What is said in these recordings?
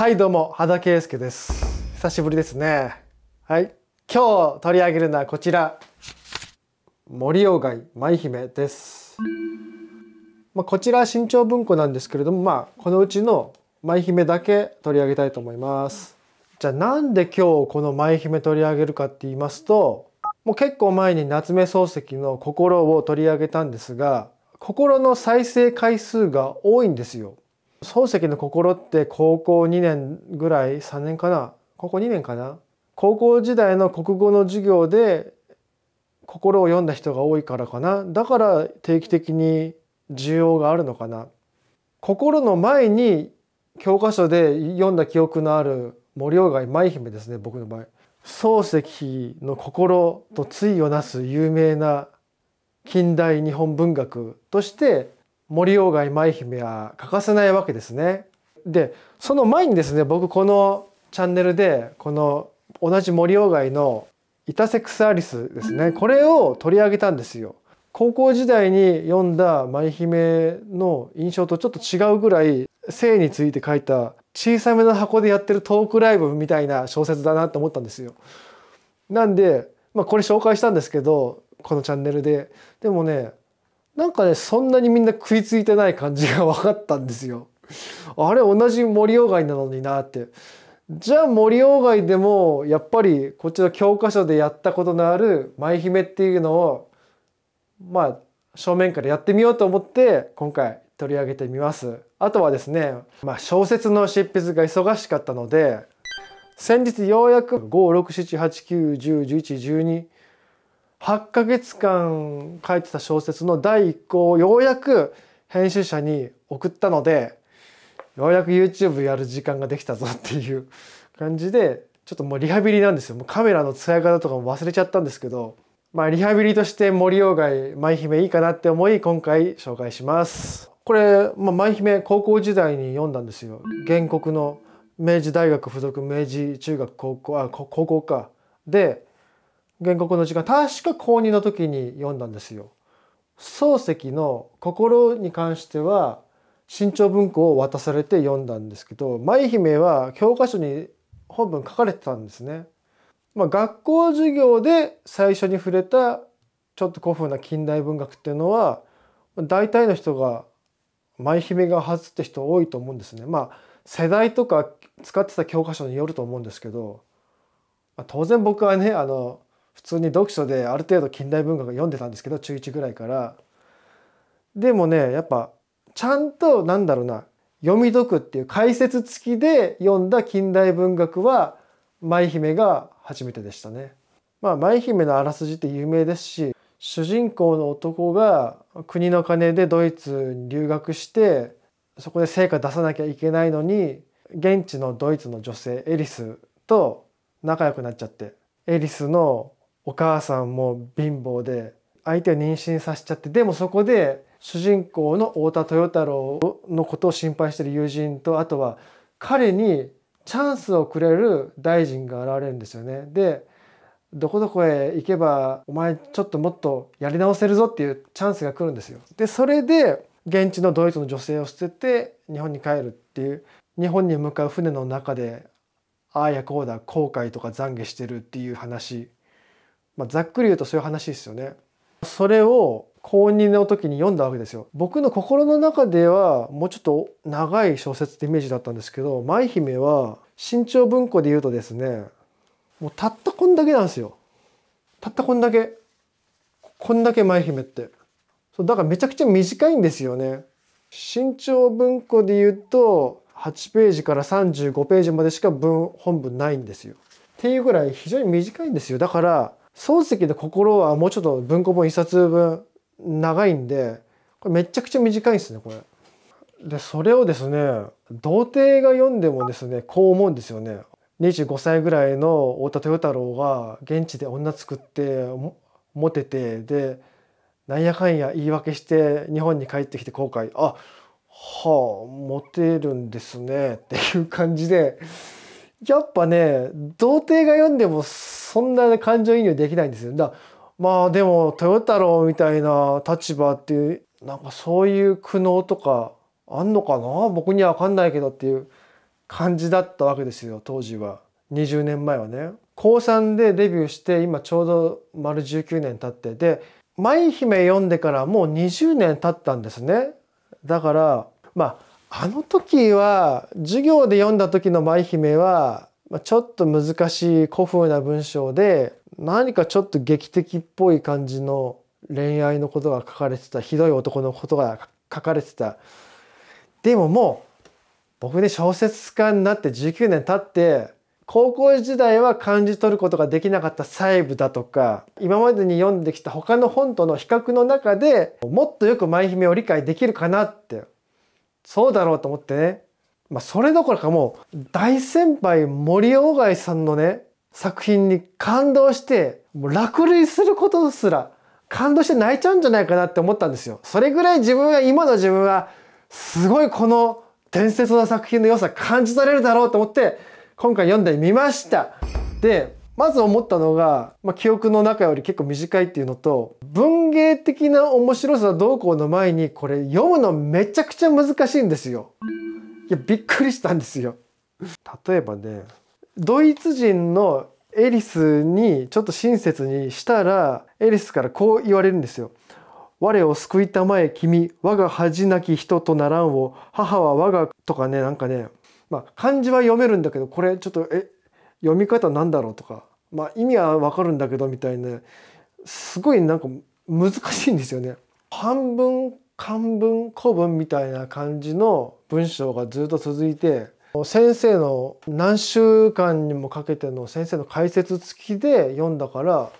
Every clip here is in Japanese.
はいどうも、羽圭介です。久しぶりですね。はい。今日取り上げるのはこちら。森外舞姫です。まあ、こちら新潮文庫なんですけれども、まあ、このうちの舞姫だけ取り上げたいと思います。じゃあなんで今日この舞姫取り上げるかって言いますと、もう結構前に夏目漱石の心を取り上げたんですが、心の再生回数が多いんですよ。漱石の心って高校2年ぐらい3年かな高校2年かな高校時代の国語の授業で心を読んだ人が多いからかなだから定期的に需要があるのかな心の前に教科書で読んだ記憶のある森鴎外舞姫ですね僕の場合漱石の心と対をなす有名な近代日本文学として森鴎外舞姫は欠かせないわけですね。でその前にですね僕このチャンネルでこの同じ森鴎外の「イタセクスアリス」ですねこれを取り上げたんですよ。高校時代に読んだ舞姫の印象とちょっと違うぐらい性について書いた小さめの箱でやってるトークライブみたいな小説だなと思ったんですよ。なんで、まあ、これ紹介したんですけどこのチャンネルででもねなんかね、そんなにみんな食いついてない感じが分かったんですよ。あれ、同じ森鴎外なのになって。じゃあ森鴎外でも、やっぱりこっちの教科書でやったことのある舞姫っていうのを、まあ、正面からやってみようと思って、今回取り上げてみます。あとはですね、まあ、小説の執筆が忙しかったので、先日ようやく5、6、7、8、9、10、11、12、8ヶ月間書いてた小説の第1稿をようやく編集者に送ったのでようやく YouTube やる時間ができたぞっていう感じでちょっともうリハビリなんですよもうカメラの使い方とかも忘れちゃったんですけどまあリハビリとして森鴎外舞姫いいかなって思い今回紹介しますこれ、まあ、舞姫高校時代に読んだんですよ原告の明治大学附属明治中学高校あ高校かで原告の時間確か公認の時に読んだんですよ。漱石の「心」に関しては新潮文庫を渡されて読んだんですけど舞姫は教科書に本文書かれてたんですね。まあ、学校授業で最初に触れたちょっと古風な近代文学っていうのは大体の人が舞姫が外って人多いと思うんですね。まあ世代とか使ってた教科書によると思うんですけど、まあ、当然僕はねあの普通に読書である程度近代文学読んでたんですけど中1ぐらいからでもねやっぱちゃんとなんだろうな読み解くっていう解説付きで読んだ近代文学は舞姫が初めてでしたね。まあ、舞姫のあらすじって有名ですし主人公の男が国の金でドイツに留学してそこで成果出さなきゃいけないのに現地のドイツの女性エリスと仲良くなっちゃってエリスのお母さんも貧乏で相手を妊娠させちゃってでもそこで主人公の太田豊太郎のことを心配してる友人とあとは彼にチャンスをくれる大臣が現れるんですよね。でどこどこへ行けばお前ちょっともっとやり直せるぞっていうチャンスが来るんですよ。でそれで現地のドイツの女性を捨てて日本に帰るっていう日本に向かう船の中でああやこうだ後悔とか懺悔してるっていう話まあ、ざっくり言うとそういう話ですよね。それを高2の時に読んだわけですよ。僕の心の中ではもうちょっと長い小説ってイメージだったんですけど舞姫は身長文庫で言うとですねもうたったこんだけなんですよ。たったこんだけ。こんだけ舞姫って。そうだからめちゃくちゃ短いんですよね。身長文庫で言うと8ページから35ページまでしか文本文ないんですよ。っていうぐらい非常に短いんですよ。だから漱石で心はもうちょっと文庫本一冊分長いんでこれめちゃくちゃ短いんですねこれ。でそれをですね童貞が読んでもですねこう思うんですよね。25歳ぐらいの太田豊太郎が現地で女作ってモテてでなんやかんや言い訳して日本に帰ってきて後悔あはあモテるんですねっていう感じでやっぱね童貞が読んでもそんな感情移入できないんですよ。だまあでも豊太郎みたいな立場っていうなんかそういう苦悩とかあんのかな僕には分かんないけどっていう感じだったわけですよ当時は20年前はね。高3でデビューして今ちょうど丸19年経ってで「舞姫」読んでからもう20年経ったんですね。だからまああの時は授業で読んだ時の舞姫はちょっと難しい古風な文章で何かちょっと劇的っぽい感じの恋愛のことが書かれてたひどい男のことが書かれてたでももう僕ね小説家になって19年経って高校時代は感じ取ることができなかった細部だとか今までに読んできた他の本との比較の中でもっとよく舞姫を理解できるかなってそうだろうと思ってね、まあ、それどころかもう大先輩森鴎外さんのね作品に感動してもう落雷することすら感動して泣いちゃうんじゃないかなって思ったんですよ。それぐらい自分は今の自分はすごいこの伝説の作品の良さ感じ取れるだろうと思って今回読んでみました。でまず思ったのが、まあ、記憶の中より結構短いっていうのと、文芸的な面白さどうこうの前に、これ読むのめちゃくちゃ難しいんですよ。いや、びっくりしたんですよ。例えばね、ドイツ人のエリスにちょっと親切にしたら、エリスからこう言われるんですよ。我を救いたまえ君、我が恥なき人とならんを、母は我が、とかね、なんかね、まあ漢字は読めるんだけど、これちょっと、え、読み方なんだろうとか、まあ、意味はわかるんだけどみたいなすごいなんか難しいんですよね。半分漢文古文みたいな感じの文章がずっと続いて先生の何週間にもかけての先生の解説付きで読んだから、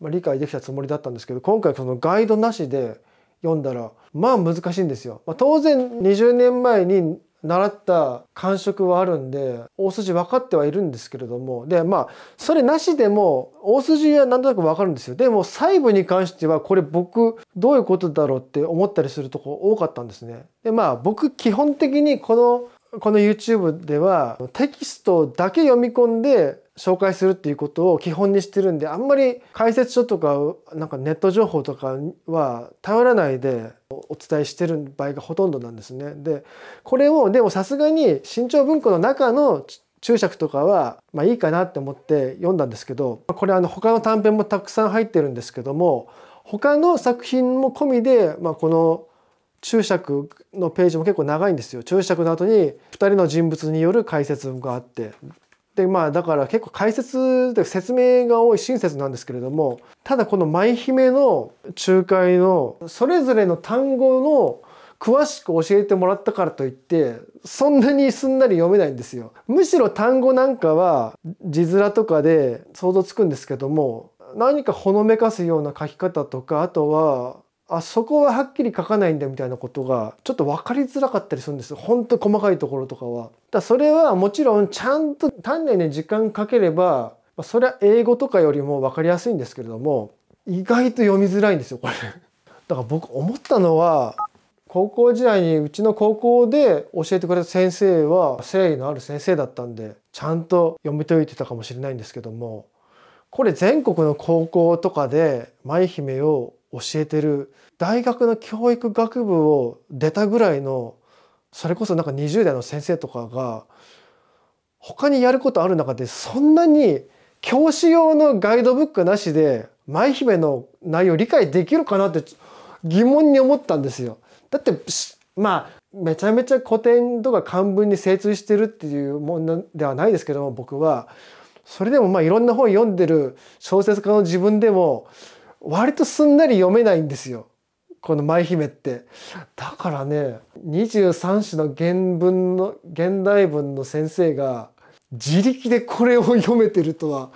まあ、理解できたつもりだったんですけど今回そのガイドなしで読んだらまあ難しいんですよ。まあ、当然20年前に習った感触はあるんで大筋分かってはいるんですけれどもでまあそれなしでも大筋はなんとなく分かるんですよでも細部に関してはこれ僕どういうことだろうって思ったりするとこ多かったんですねでまあ僕基本的にこのこの YouTube ではテキストだけ読み込んで紹介するっていうことを基本にしてるんであんまり解説書とかなんかネット情報とかは頼らないでお伝えしてる場合がほとんどなんですね。でこれをでもさすがに新潮文庫の中の注釈とかはまあいいかなって思って読んだんですけどこれあの他の短編もたくさん入ってるんですけども他の作品も込みで、まあ、この注釈のページも結構長いんですよ。注釈の後に2人の人物による解説があってでまあだから結構解説で説明が多い親切なんですけれどもただこの舞姫の仲介のそれぞれの単語の詳しく教えてもらったからといってそんなにすんなり読めないんですよむしろ単語なんかは字面とかで想像つくんですけども何かほのめかすような書き方とかあとはあそこははっきり書かないんだみたいなことがちょっと分かりづらかったりするんですほんと細かいところとかは。だそれはもちろんちゃんと丹念に時間かければ、まそれは英語とかよりも分かりやすいんですけれども意外と読みづらいんですよこれ。だから僕思ったのは高校時代にうちの高校で教えてくれた先生は誠意のある先生だったんでちゃんと読み解いてたかもしれないんですけどもこれ全国の高校とかで舞姫を教えてる大学の教育学部を出たぐらいのそれこそなんか20代の先生とかが他にやることある中でそんなに教師用のガイドブックなしで舞姫の内容理解できるかなって疑問に思ったんですよ。だってまあめちゃめちゃ古典とか漢文に精通してるっていうものではないですけども僕はそれでもまあいろんな本読んでる小説家の自分でも割とすんなり読めないんですよ。この舞姫って。だからね、23種の原文の、現代文の先生が自力でこれを読めてるとは、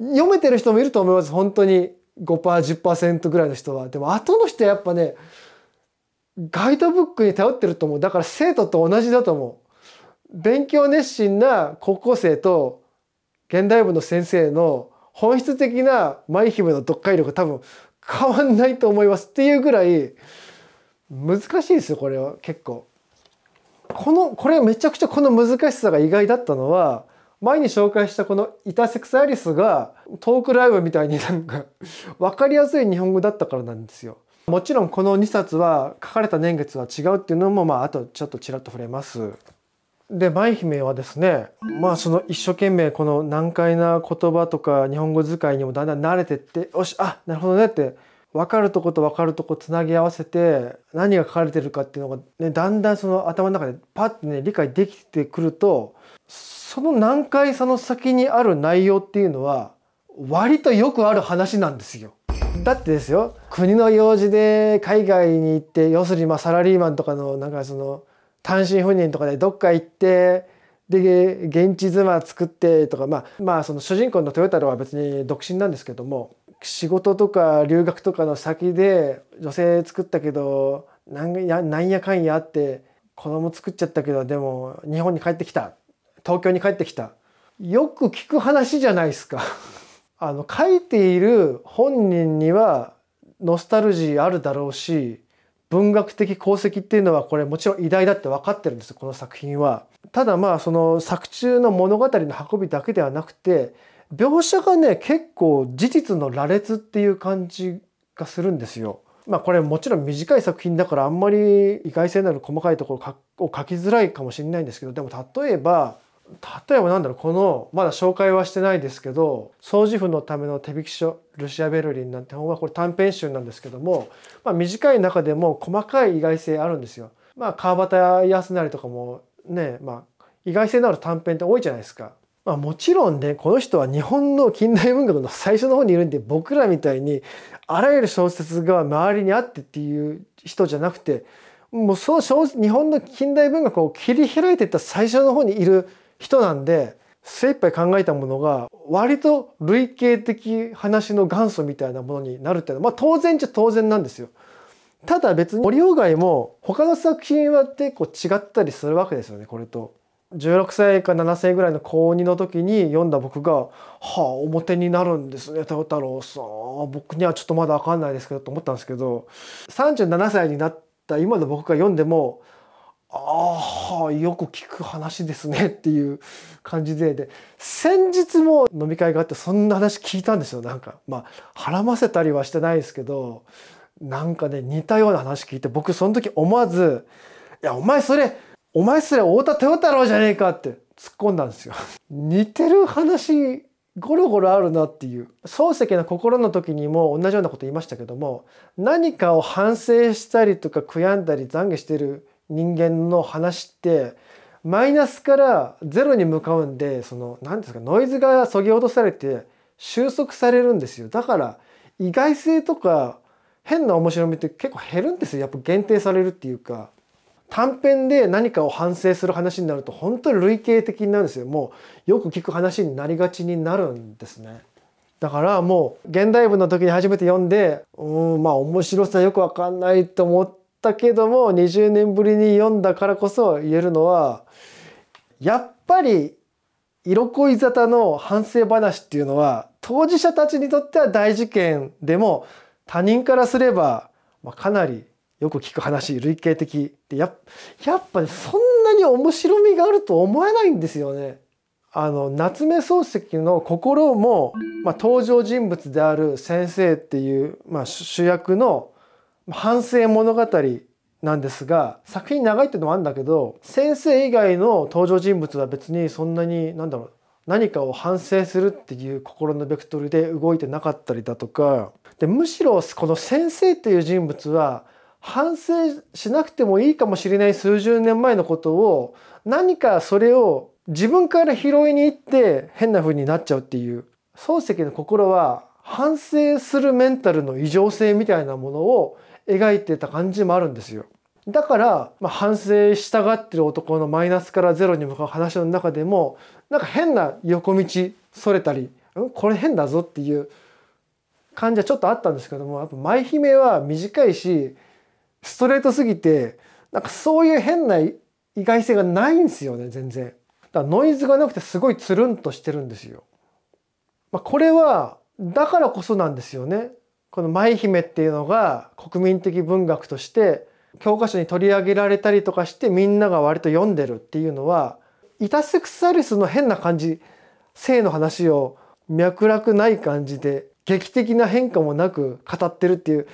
読めてる人もいると思います。本当に5%、10%ぐらいの人は。でも後の人はやっぱね、ガイドブックに頼ってると思う。だから生徒と同じだと思う。勉強熱心な高校生と現代文の先生の本質的な舞姫の読解力多分変わんないと思いますっていうぐらい難しいですよこれは結構。このこれめちゃくちゃこの難しさが意外だったのは前に紹介したこのイタセクスアリスがトークライブみたいになんか分かりやすい日本語だったからなんですよ。もちろんこの2冊は書かれた年月は違うっていうのもまああとちょっとちらっと触れます。で舞姫はですねまあその一生懸命この難解な言葉とか日本語使いにもだんだん慣れてってよしあなるほどねって分かるとこと分かるとこつなぎ合わせて何が書かれてるかっていうのが、ね、だんだんその頭の中でパッてね理解できてくるとその難解さの先にある内容っていうのは割とよくある話なんですよ。だってですよ国の用事で海外に行って要するにまあサラリーマンとかのなんかその単身赴任とかでどっか行ってで現地妻作ってとか、まあ、まあその主人公の豊太郎は別に独身なんですけども仕事とか留学とかの先で女性作ったけどなんやなんやかんやって子供作っちゃったけどでも日本に帰ってきた東京に帰ってきたよく聞く話じゃないですか あの書いている本人にはノスタルジーあるだろうし文学的功績っていうのはこれもちろん偉大だって分かってるんですこの作品は。ただまあその作中の物語の運びだけではなくて描写がね結構事実の羅列っていう感じがするんですよ。まあこれもちろん短い作品だからあんまり意外性のある細かいところを書きづらいかもしれないんですけどでも例えば例えばなんだろうこのまだ紹介はしてないですけど「掃除婦のための手引き書ルシア・ベルリン」なんて本はこれ短編集なんですけども、まあ、短い中でも細かい意外性あるんですよ。まあ、川端康成とかもね、まあ、意外性のある短編って多いじゃないですか。まあ、もちろんねこの人は日本の近代文学の最初の方にいるんで僕らみたいにあらゆる小説が周りにあってっていう人じゃなくてもうその日本の近代文学を切り開いていった最初の方にいる人なんで精一杯考えたものが割と類型的話の元祖みたいなものになるっていうのは、まあ、当然じゃ当然なんですよ。ただ別に森外外も他の作品は結構違ったりするわけですよねこれと。16歳か7歳ぐらいの高2の時に読んだ僕が「はあ表になるんですね豊太郎さん僕にはちょっとまだ分かんないですけど」と思ったんですけど37歳になった今の僕が読んでもああよく聞く話ですねっていう感じでで先日も飲み会があってそんな話聞いたんですよなんかまあはらませたりはしてないですけどなんかね似たような話聞いて僕その時思わず「いやお前それお前それ太田豊太郎じゃねえか」って突っ込んだんですよ。似てる話ゴロゴロあるなっていう漱石の心の時にも同じようなこと言いましたけども何かを反省したりとか悔やんだり懺悔してる人間の話ってマイナスからゼロに向かうんでその何ですかノイズがそぎ落とされて収束されるんですよだから意外性とか変な面白みって結構減るんですよやっぱ限定されるっていうか短編で何かを反省する話になると本当に類型的になるんですよもうよく聞く話になりがちになるんですねだからもう現代文の時に初めて読んでうんまあ面白さよく分かんないと思ってったけども20年ぶりに読んだからこそ言えるのはやっぱり色恋沙汰の反省話っていうのは当事者たちにとっては大事件でも他人からすれば、まあ、かなりよく聞く話類型的でややっぱ、りそんなに面白みがあると思えないんですよね。あの夏目漱石の心も、まあ、登場人物である先生っていう、まあ、主役の反省物語なんですが作品長いっていうのもあるんだけど先生以外の登場人物は別にそんなに何だろう何かを反省するっていう心のベクトルで動いてなかったりだとかでむしろこの先生っていう人物は反省しなくてもいいかもしれない数十年前のことを何かそれを自分から拾いに行って変な風になっちゃうっていう漱石の心は反省するメンタルの異常性みたいなものを描いてた感じもあるんですよ。だから、まあ、反省したがってる男のマイナスからゼロに向かう話の中でもなんか変な横道それたり、うん、これ変だぞっていう感じはちょっとあったんですけどもやっぱ舞姫は短いしストレートすぎてなんかそういう変な意外性がないんですよね全然。だからノイズがなくてすごいつるんとしてるんですよ。まあ、これはだからこそなんですよね。この舞姫っていうのが国民的文学として教科書に取り上げられたりとかしてみんなが割と読んでるっていうのはイタセクサリスの変な感じ性の話を脈絡ない感じで劇的な変化もなく語ってるっていう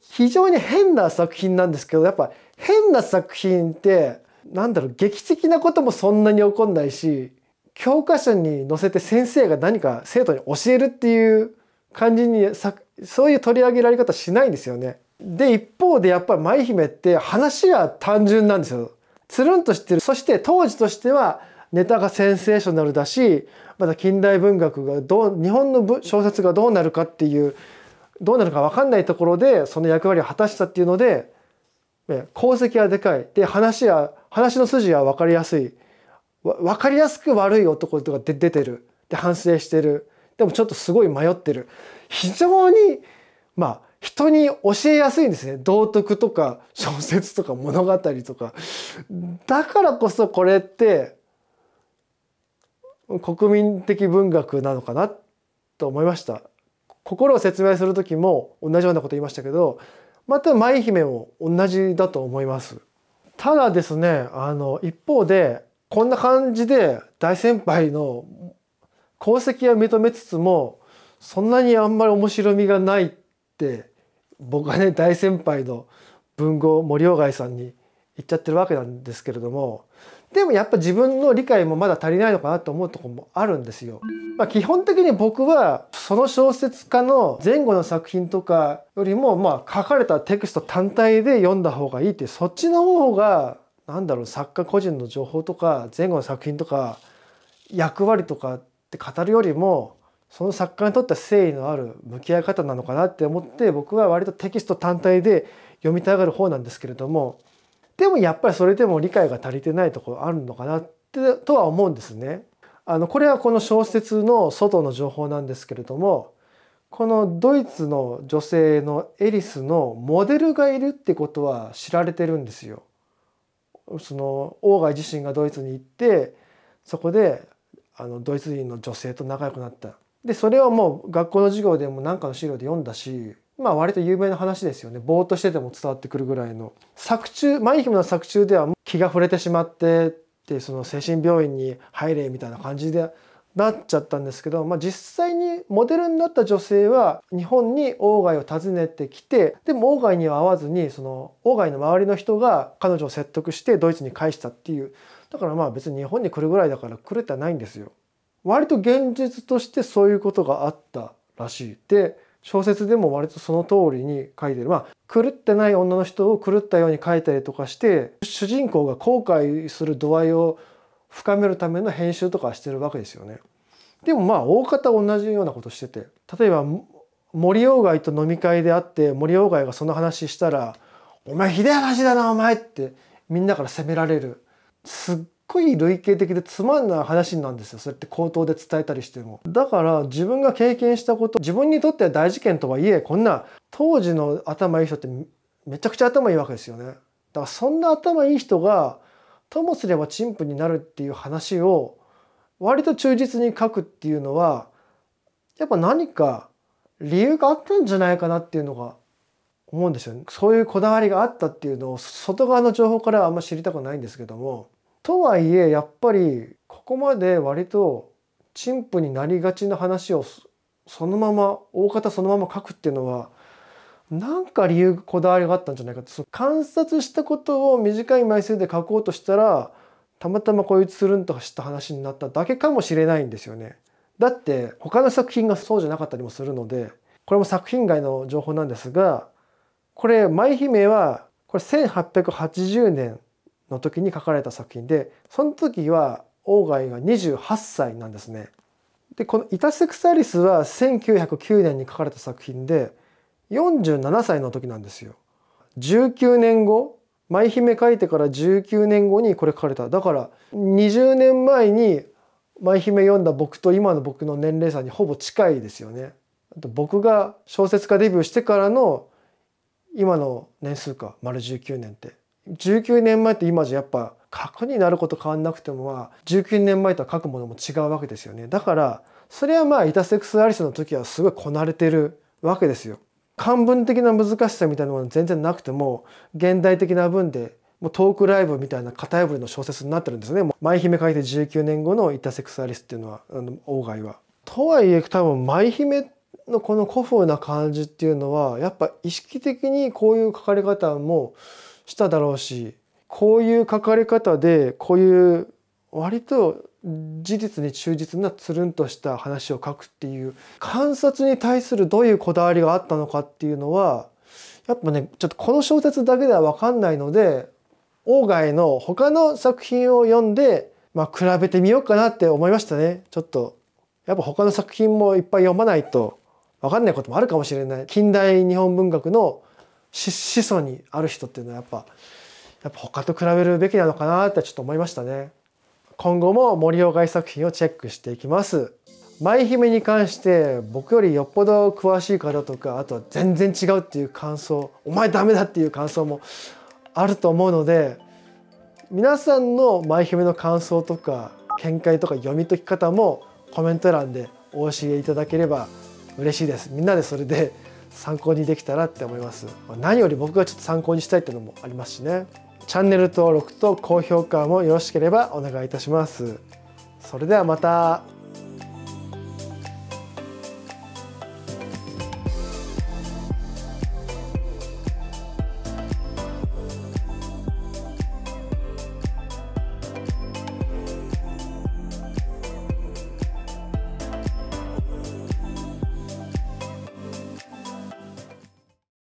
非常に変な作品なんですけどやっぱ変な作品ってなんだろう劇的なこともそんなに起こんないし教科書に載せて先生が何か生徒に教えるっていう感じに作そういう取り上げられ方しないんですよね。で、一方でやっぱり舞姫って話は単純なんですよ。つるんとしてる。そして当時としてはネタがセンセーショナルだし、まだ近代文学がどう、日本の小説がどうなるかっていう、どうなるかわかんないところでその役割を果たしたっていうので、功績はでかい。で、話は、話の筋は分かりやすい。分かりやすく悪い男とか出てる。で、反省してる。でもちょっとすごい迷ってる。非常に、まあ、人に教えやすいんですね。道徳とか小説とか物語とか。だからこそこれって国民的文学なのかなと思いました。心を説明する時も同じようなこと言いましたけど、また舞姫も同じだと思います。ただですね、あの一方でこんな感じで大先輩の功績は認めつつもそんなにあんまり面白みがないって僕はね大先輩の文豪森鴎外さんに言っちゃってるわけなんですけれどもでもやっぱ自分の理解もまだ足りないのかなと思うとこもあるんですよ。まあ、基本的に僕はその小説家の前後の作品とかよりもまあ書かれたテクスト単体で読んだ方がいいってそっちの方が何だろう作家個人の情報とか前後の作品とか役割とかって語るよりもその作家にとっては誠意のある向き合い方なのかなって思って僕は割とテキスト単体で読みたがる方なんですけれどもでもやっぱりそれでも理解が足りてないところあるのかなってとは思うんですね。あのこれはこの小説の外の情報なんですけれどもこのドイツの女性のエリスのモデルがいるってことは知られてるんですよ。その鴎外自身がドイツに行ってそこであのドイツ人の女性と仲良くなったでそれをもう学校の授業でも何かの資料で読んだしまあ割と有名な話ですよねぼーっとしてても伝わってくるぐらいの作中マイヒムの作中では気が触れてしまっててその精神病院に入れみたいな感じでなっちゃったんですけど、まあ、実際にモデルになった女性は日本に外を訪ねてきてでも外には会わずにその外の周りの人が彼女を説得してドイツに返したっていうだからまあ別に日本に来るぐらいだから来れてないんですよ。割と現実としてそういうことがあったらしい。で小説でも割とその通りに書いてる。まあ狂ってない女の人を狂ったように書いたりとかして主人公が後悔する度合いを深めるための編集とかしてるわけですよね。でもまあ大方同じようなことしてて例えば森鴎外と飲み会であって森鴎外がその話したら「お前ひでえ話だなお前」ってみんなから責められる。すっごい類型的でつまんない話なんですよそれって口頭で伝えたりしてもだから自分が経験したこと自分にとっては大事件とはいえこんな当時の頭いい人ってめちゃくちゃ頭いいわけですよねだからそんな頭いい人がともすれば陳腐になるっていう話を割と忠実に書くっていうのはやっぱ何か理由があったんじゃないかなっていうのが思うんですよ、ね、そういうこだわりがあったっていうのを外側の情報からはあんま知りたくないんですけどもとはいえやっぱりここまで割と陳腐になりがちな話をそのまま大方そのまま書くっていうのはなんか理由こだわりがあったんじゃないかって観察したことを短い枚数で書こうとしたらたまたまこういうつるんとした話になっただけかもしれないんですよね。だって他の作品がそうじゃなかったりもするのでこれも作品外の情報なんですがこれ舞姫はこれ1880年の時に書かれた作品でその時は外が28歳なんですね。でこの「イタセクサリス」は1909年に書かれた作品で47歳の時なんですよ。19年後舞姫書いてから19年後にこれ書かれただから20年前に舞姫読んだ僕と今の僕の年齢差にほぼ近いですよね。僕が小説家デビューしてからの今の年数か丸19年って19年前って今じゃやっぱ核になること変わんなくてもまあ19年前とは書くものも違うわけですよねだからそれはまあイタセクスアリスの時はすごいこなれてるわけですよ漢文的な難しさみたいなものは全然なくても現代的な文でもうトークライブみたいな型破りの小説になってるんですねも舞姫書いて19年後のイタセクスアリスっていうのはあの外は。とはいえ多分舞姫ってのこの古風な感じっていうのはやっぱ意識的にこういう書かれ方もしただろうしこういう書かれ方でこういう割と事実に忠実なつるんとした話を書くっていう観察に対するどういうこだわりがあったのかっていうのはやっぱねちょっとこの小説だけでは分かんないので鴎外の他の作品を読んで、まあ、比べてみようかなって思いましたねちょっとやっぱ他の作品もいっぱい読まないとわかんないこともあるかもしれない近代日本文学の始祖にある人っていうのはやっぱやっぱ他と比べるべきなのかなってちょっと思いましたね。今後も森外作品をチェックしていきます。舞姫に関して僕よりよっぽど詳しい方とかあとは全然違うっていう感想お前ダメだっていう感想もあると思うので皆さんの舞姫の感想とか見解とか読み解き方もコメント欄でお教えいただければ嬉しいですみんなでそれで参考にできたらって思います何より僕がちょっと参考にしたいっていうのもありますしねチャンネル登録と高評価もよろしければお願いいたしますそれではまた